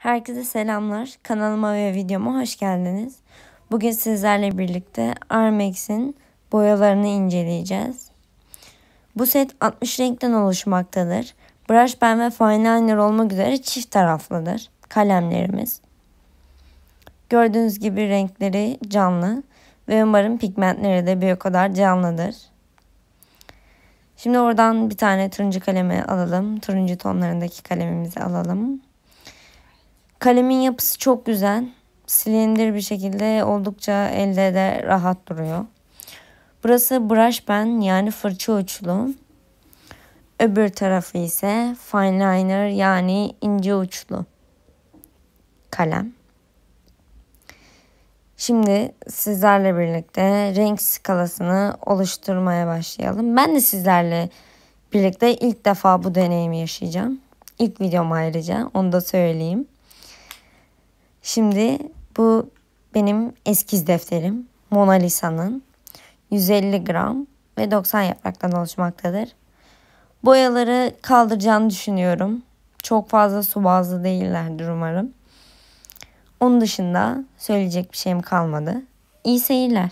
Herkese selamlar. Kanalıma ve videoma hoş geldiniz. Bugün sizlerle birlikte Armex'in boyalarını inceleyeceğiz. Bu set 60 renkten oluşmaktadır. Brush pen ve fineliner olmak üzere çift taraflıdır kalemlerimiz. Gördüğünüz gibi renkleri canlı ve umarım pigmentleri de bir o kadar canlıdır. Şimdi oradan bir tane turuncu kalemi alalım. Turuncu tonlarındaki kalemimizi alalım. Kalemin yapısı çok güzel. Silindir bir şekilde oldukça elde de rahat duruyor. Burası brush pen yani fırça uçlu. Öbür tarafı ise fine liner yani ince uçlu kalem. Şimdi sizlerle birlikte renk skalasını oluşturmaya başlayalım. Ben de sizlerle birlikte ilk defa bu deneyimi yaşayacağım. İlk videom ayrıca onu da söyleyeyim. Şimdi bu benim eskiz defterim Mona Lisa'nın 150 gram ve 90 yapraktan oluşmaktadır. Boyaları kaldıracağını düşünüyorum. Çok fazla su bazlı değillerdir umarım. Onun dışında söyleyecek bir şeyim kalmadı. İyi seyirler.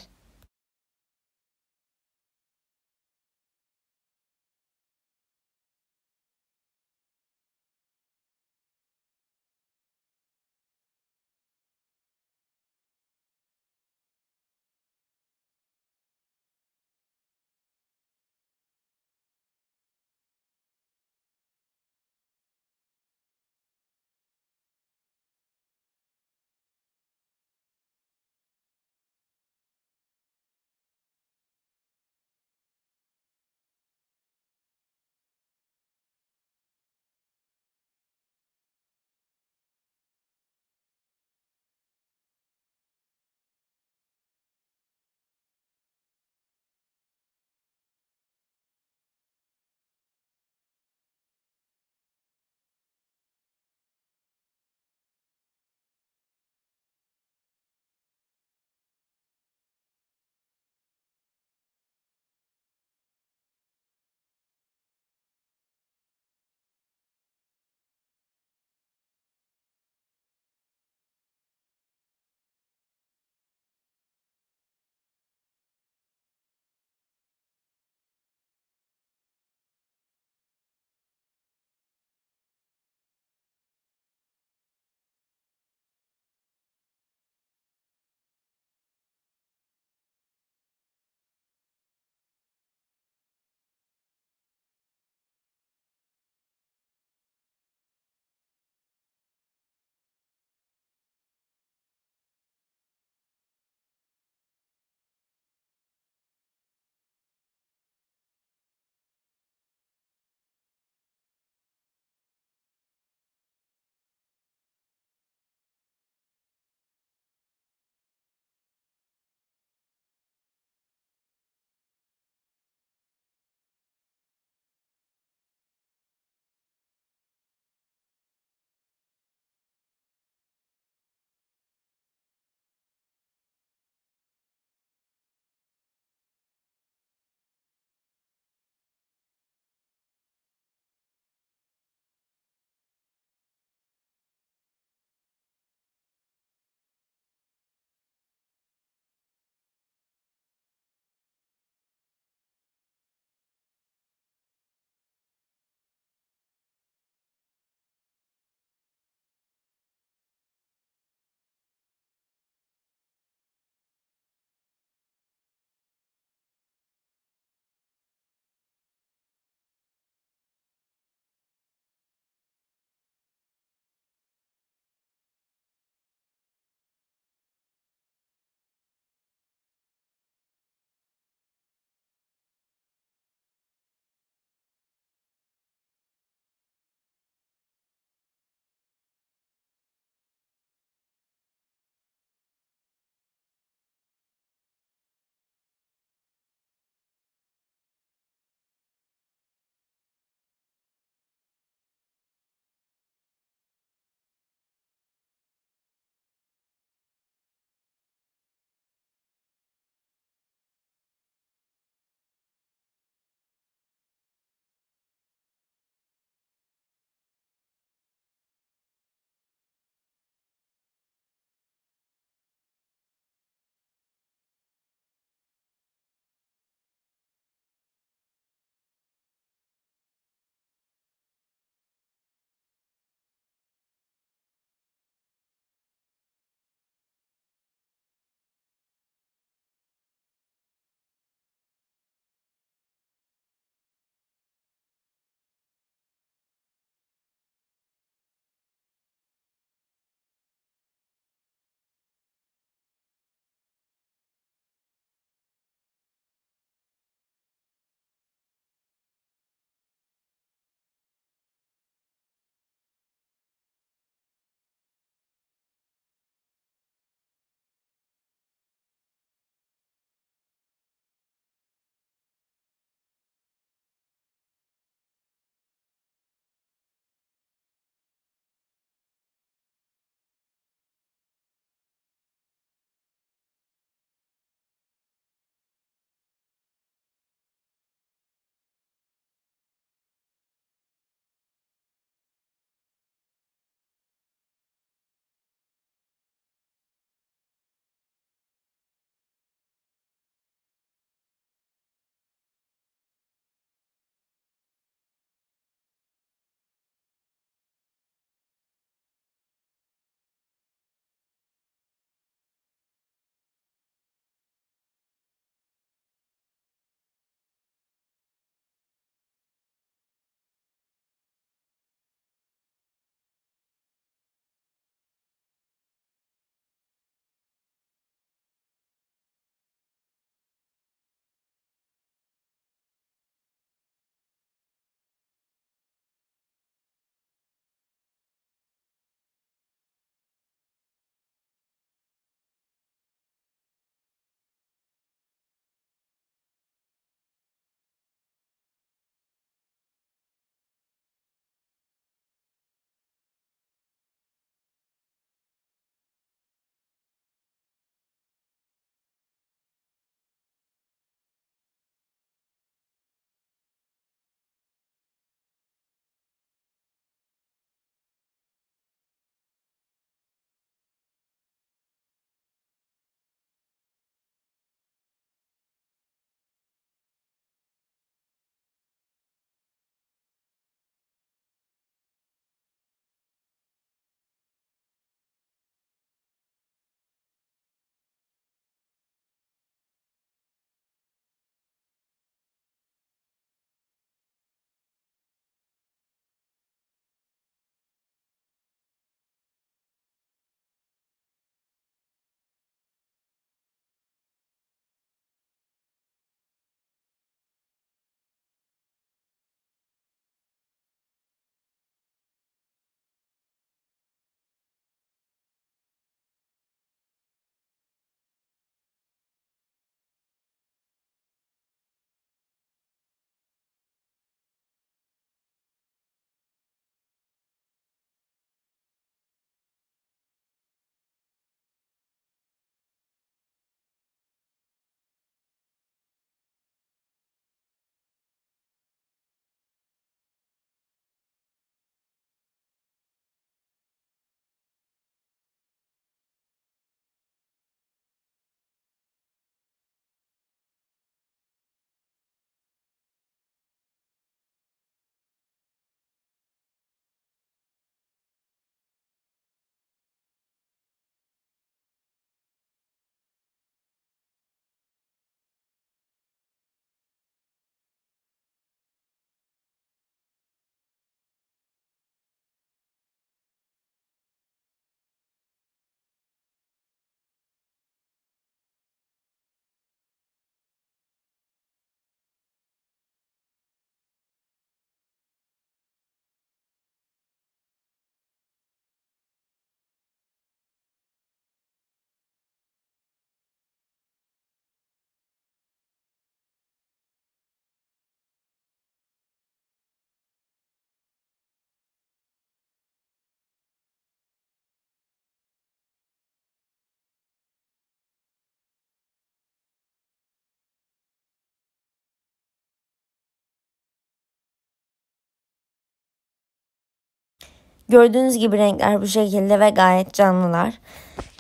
Gördüğünüz gibi renkler bu şekilde ve gayet canlılar.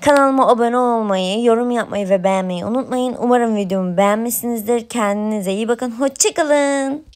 Kanalıma abone olmayı, yorum yapmayı ve beğenmeyi unutmayın. Umarım videomu beğenmişsinizdir. Kendinize iyi bakın. Hoşçakalın.